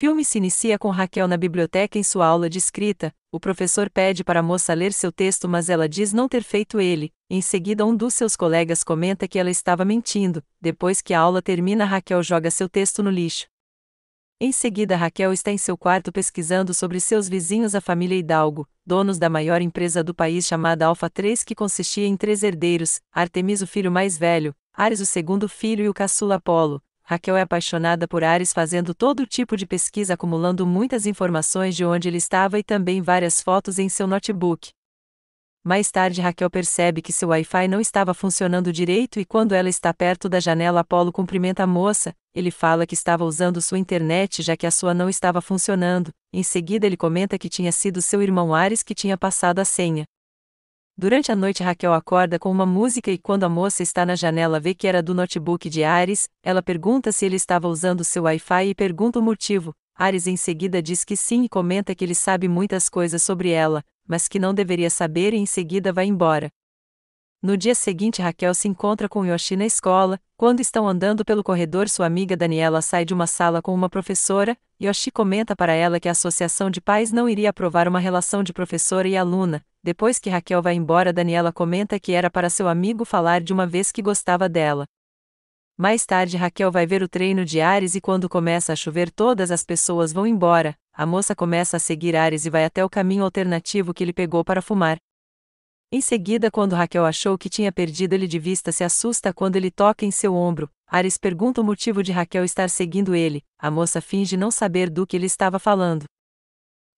Filme se inicia com Raquel na biblioteca em sua aula de escrita. O professor pede para a moça ler seu texto, mas ela diz não ter feito ele. Em seguida, um dos seus colegas comenta que ela estava mentindo. Depois que a aula termina, Raquel joga seu texto no lixo. Em seguida, Raquel está em seu quarto pesquisando sobre seus vizinhos, a família Hidalgo, donos da maior empresa do país chamada Alfa 3, que consistia em três herdeiros: Artemis, o filho mais velho, Ares, o segundo filho, e o caçula Apolo. Raquel é apaixonada por Ares fazendo todo tipo de pesquisa acumulando muitas informações de onde ele estava e também várias fotos em seu notebook. Mais tarde Raquel percebe que seu Wi-Fi não estava funcionando direito e quando ela está perto da janela Apolo cumprimenta a moça, ele fala que estava usando sua internet já que a sua não estava funcionando, em seguida ele comenta que tinha sido seu irmão Ares que tinha passado a senha. Durante a noite Raquel acorda com uma música e quando a moça está na janela vê que era do notebook de Ares, ela pergunta se ele estava usando seu Wi-Fi e pergunta o motivo. Ares em seguida diz que sim e comenta que ele sabe muitas coisas sobre ela, mas que não deveria saber e em seguida vai embora. No dia seguinte, Raquel se encontra com Yoshi na escola. Quando estão andando pelo corredor, sua amiga Daniela sai de uma sala com uma professora. Yoshi comenta para ela que a associação de pais não iria aprovar uma relação de professora e aluna. Depois que Raquel vai embora, Daniela comenta que era para seu amigo falar de uma vez que gostava dela. Mais tarde, Raquel vai ver o treino de Ares e quando começa a chover, todas as pessoas vão embora. A moça começa a seguir Ares e vai até o caminho alternativo que ele pegou para fumar. Em seguida, quando Raquel achou que tinha perdido ele de vista, se assusta quando ele toca em seu ombro. Ares pergunta o motivo de Raquel estar seguindo ele. A moça finge não saber do que ele estava falando.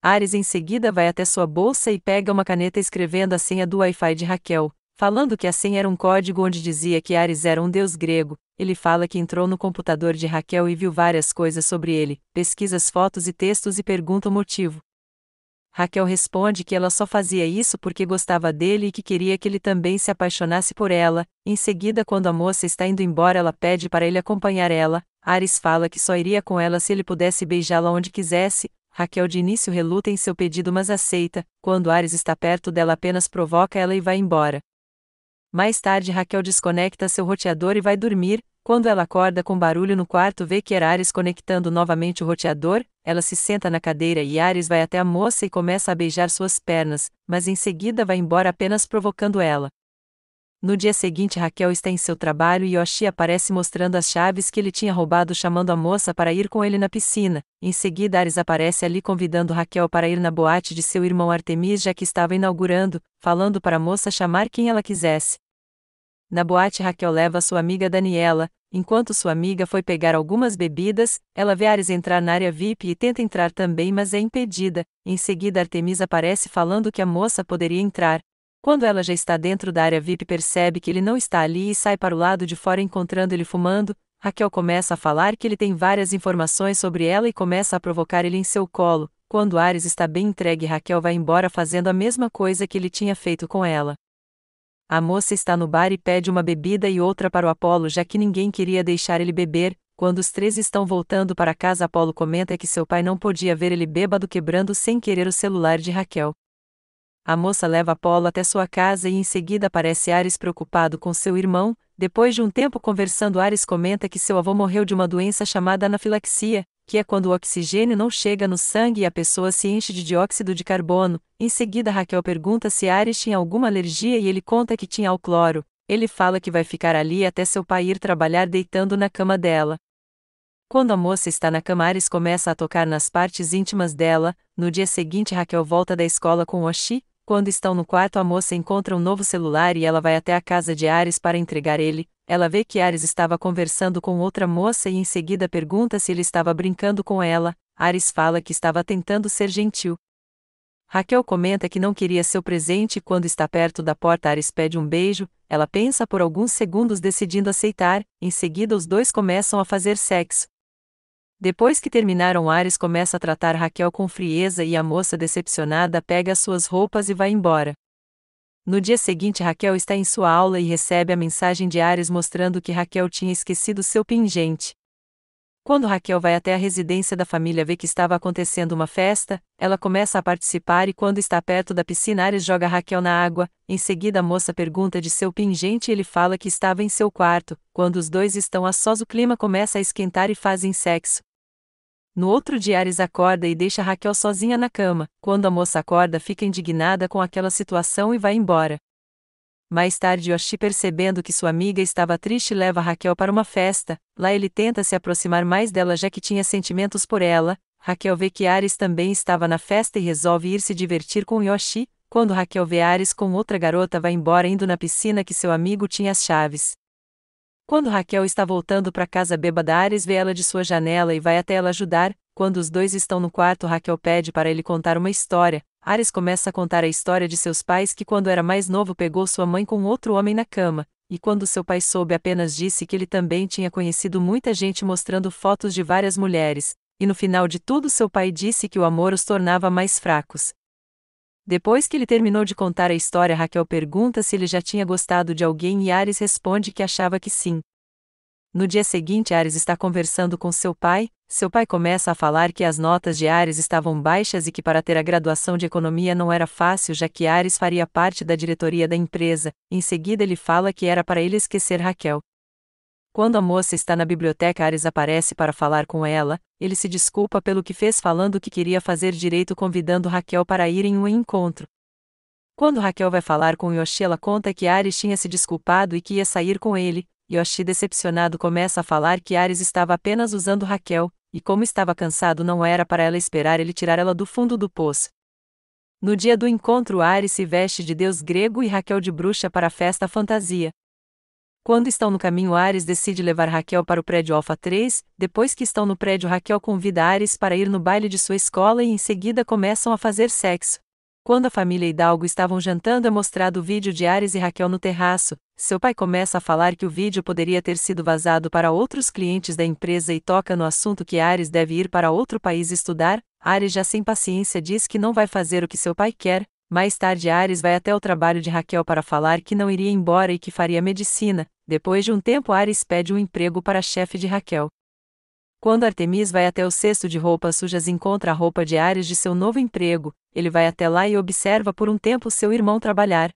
Ares em seguida vai até sua bolsa e pega uma caneta escrevendo a senha do Wi-Fi de Raquel, falando que a senha era um código onde dizia que Ares era um deus grego. Ele fala que entrou no computador de Raquel e viu várias coisas sobre ele, pesquisa as fotos e textos e pergunta o motivo. Raquel responde que ela só fazia isso porque gostava dele e que queria que ele também se apaixonasse por ela. Em seguida, quando a moça está indo embora, ela pede para ele acompanhar ela. Ares fala que só iria com ela se ele pudesse beijá-la onde quisesse. Raquel de início reluta em seu pedido, mas aceita. Quando Ares está perto dela, apenas provoca ela e vai embora. Mais tarde, Raquel desconecta seu roteador e vai dormir. Quando ela acorda com barulho no quarto, vê que era Ares conectando novamente o roteador. Ela se senta na cadeira e Ares vai até a moça e começa a beijar suas pernas, mas em seguida vai embora apenas provocando ela. No dia seguinte, Raquel está em seu trabalho e Yoshi aparece mostrando as chaves que ele tinha roubado, chamando a moça para ir com ele na piscina. Em seguida, Ares aparece ali convidando Raquel para ir na boate de seu irmão Artemis, já que estava inaugurando, falando para a moça chamar quem ela quisesse. Na boate, Raquel leva sua amiga Daniela, Enquanto sua amiga foi pegar algumas bebidas, ela vê Ares entrar na área VIP e tenta entrar também, mas é impedida. Em seguida, Artemis aparece falando que a moça poderia entrar. Quando ela já está dentro da área VIP, percebe que ele não está ali e sai para o lado de fora, encontrando ele fumando. Raquel começa a falar que ele tem várias informações sobre ela e começa a provocar ele em seu colo. Quando Ares está bem entregue, Raquel vai embora fazendo a mesma coisa que ele tinha feito com ela. A moça está no bar e pede uma bebida e outra para o Apolo, já que ninguém queria deixar ele beber. Quando os três estão voltando para casa, Apolo comenta que seu pai não podia ver ele bêbado quebrando sem querer o celular de Raquel. A moça leva Apolo até sua casa e em seguida aparece Ares preocupado com seu irmão. Depois de um tempo conversando, Ares comenta que seu avô morreu de uma doença chamada anafilaxia, que é quando o oxigênio não chega no sangue e a pessoa se enche de dióxido de carbono. Em seguida, Raquel pergunta se Ares tinha alguma alergia e ele conta que tinha ao cloro. Ele fala que vai ficar ali até seu pai ir trabalhar deitando na cama dela. Quando a moça está na cama, Ares começa a tocar nas partes íntimas dela. No dia seguinte, Raquel volta da escola com Oshi, quando estão no quarto, a moça encontra um novo celular e ela vai até a casa de Ares para entregar ele. Ela vê que Ares estava conversando com outra moça e em seguida pergunta se ele estava brincando com ela. Ares fala que estava tentando ser gentil. Raquel comenta que não queria seu presente e quando está perto da porta Ares pede um beijo, ela pensa por alguns segundos decidindo aceitar, em seguida os dois começam a fazer sexo. Depois que terminaram, Ares começa a tratar Raquel com frieza e a moça decepcionada pega suas roupas e vai embora. No dia seguinte, Raquel está em sua aula e recebe a mensagem de Ares mostrando que Raquel tinha esquecido seu pingente. Quando Raquel vai até a residência da família vê que estava acontecendo uma festa, ela começa a participar e quando está perto da piscina Ares joga Raquel na água, em seguida a moça pergunta de seu pingente e ele fala que estava em seu quarto, quando os dois estão a sós o clima começa a esquentar e fazem sexo, no outro dia, Ares acorda e deixa Raquel sozinha na cama. Quando a moça acorda, fica indignada com aquela situação e vai embora. Mais tarde, Yoshi, percebendo que sua amiga estava triste, leva Raquel para uma festa. Lá ele tenta se aproximar mais dela já que tinha sentimentos por ela. Raquel vê que Ares também estava na festa e resolve ir se divertir com Yoshi. Quando Raquel vê Ares com outra garota, vai embora indo na piscina que seu amigo tinha as chaves. Quando Raquel está voltando para casa bêbada, Ares vê ela de sua janela e vai até ela ajudar. Quando os dois estão no quarto, Raquel pede para ele contar uma história. Ares começa a contar a história de seus pais que quando era mais novo pegou sua mãe com outro homem na cama, e quando seu pai soube apenas disse que ele também tinha conhecido muita gente mostrando fotos de várias mulheres, e no final de tudo seu pai disse que o amor os tornava mais fracos. Depois que ele terminou de contar a história, Raquel pergunta se ele já tinha gostado de alguém e Ares responde que achava que sim. No dia seguinte, Ares está conversando com seu pai. Seu pai começa a falar que as notas de Ares estavam baixas e que para ter a graduação de economia não era fácil, já que Ares faria parte da diretoria da empresa. Em seguida, ele fala que era para ele esquecer Raquel. Quando a moça está na biblioteca, Ares aparece para falar com ela. Ele se desculpa pelo que fez, falando que queria fazer direito, convidando Raquel para ir em um encontro. Quando Raquel vai falar com Yoshi, ela conta que Ares tinha se desculpado e que ia sair com ele. Yoshi, decepcionado, começa a falar que Ares estava apenas usando Raquel, e como estava cansado, não era para ela esperar ele tirar ela do fundo do poço. No dia do encontro, Ares se veste de deus grego e Raquel de bruxa para a festa fantasia. Quando estão no caminho, Ares decide levar Raquel para o prédio Alfa 3. Depois que estão no prédio, Raquel convida Ares para ir no baile de sua escola e em seguida começam a fazer sexo. Quando a família Hidalgo estavam jantando, é mostrado o vídeo de Ares e Raquel no terraço. Seu pai começa a falar que o vídeo poderia ter sido vazado para outros clientes da empresa e toca no assunto que Ares deve ir para outro país estudar. Ares, já sem paciência, diz que não vai fazer o que seu pai quer, mais tarde, Ares vai até o trabalho de Raquel para falar que não iria embora e que faria medicina. Depois de um tempo, Ares pede um emprego para a chefe de Raquel. Quando Artemis vai até o cesto de roupas sujas e encontra a roupa de Ares de seu novo emprego, ele vai até lá e observa por um tempo seu irmão trabalhar.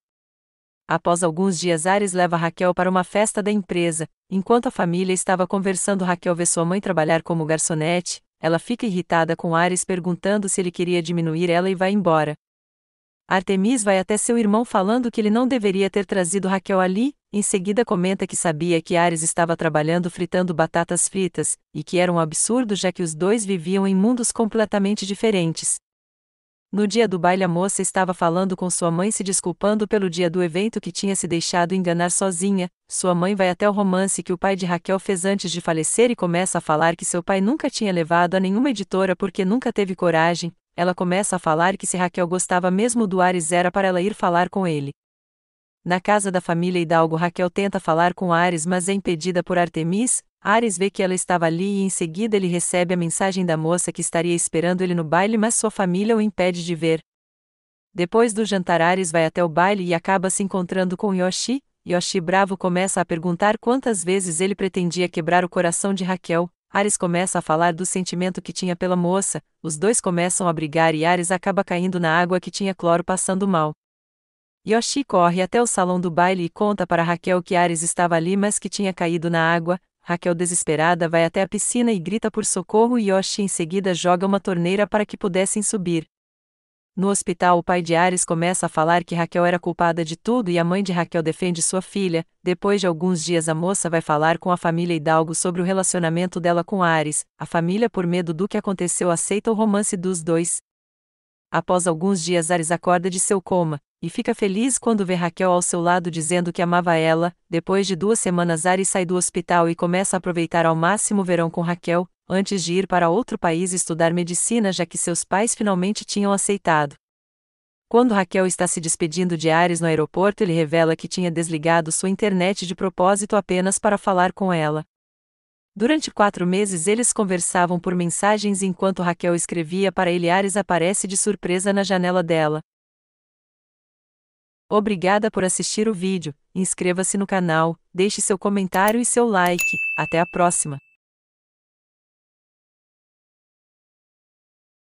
Após alguns dias, Ares leva Raquel para uma festa da empresa. Enquanto a família estava conversando, Raquel vê sua mãe trabalhar como garçonete. Ela fica irritada com Ares perguntando se ele queria diminuir ela e vai embora. Artemis vai até seu irmão falando que ele não deveria ter trazido Raquel ali, em seguida comenta que sabia que Ares estava trabalhando fritando batatas fritas, e que era um absurdo já que os dois viviam em mundos completamente diferentes. No dia do baile, a moça estava falando com sua mãe se desculpando pelo dia do evento que tinha se deixado enganar sozinha. Sua mãe vai até o romance que o pai de Raquel fez antes de falecer e começa a falar que seu pai nunca tinha levado a nenhuma editora porque nunca teve coragem, ela começa a falar que se Raquel gostava mesmo do Ares era para ela ir falar com ele. Na casa da família Hidalgo, Raquel tenta falar com Ares, mas é impedida por Artemis. Ares vê que ela estava ali e em seguida ele recebe a mensagem da moça que estaria esperando ele no baile, mas sua família o impede de ver. Depois do jantar, Ares vai até o baile e acaba se encontrando com Yoshi. Yoshi bravo começa a perguntar quantas vezes ele pretendia quebrar o coração de Raquel, Ares começa a falar do sentimento que tinha pela moça, os dois começam a brigar e Ares acaba caindo na água que tinha cloro passando mal. Yoshi corre até o salão do baile e conta para Raquel que Ares estava ali mas que tinha caído na água. Raquel, desesperada, vai até a piscina e grita por socorro e Yoshi em seguida joga uma torneira para que pudessem subir. No hospital, o pai de Ares começa a falar que Raquel era culpada de tudo e a mãe de Raquel defende sua filha. Depois de alguns dias, a moça vai falar com a família Hidalgo sobre o relacionamento dela com Ares. A família, por medo do que aconteceu, aceita o romance dos dois. Após alguns dias, Ares acorda de seu coma e fica feliz quando vê Raquel ao seu lado dizendo que amava ela. Depois de duas semanas, Ares sai do hospital e começa a aproveitar ao máximo o verão com Raquel antes de ir para outro país estudar medicina, já que seus pais finalmente tinham aceitado. Quando Raquel está se despedindo de Ares no aeroporto, ele revela que tinha desligado sua internet de propósito apenas para falar com ela. Durante quatro meses eles conversavam por mensagens enquanto Raquel escrevia para ele. Ares aparece de surpresa na janela dela. Obrigada por assistir o vídeo, inscreva-se no canal, deixe seu comentário e seu like. Até a próxima!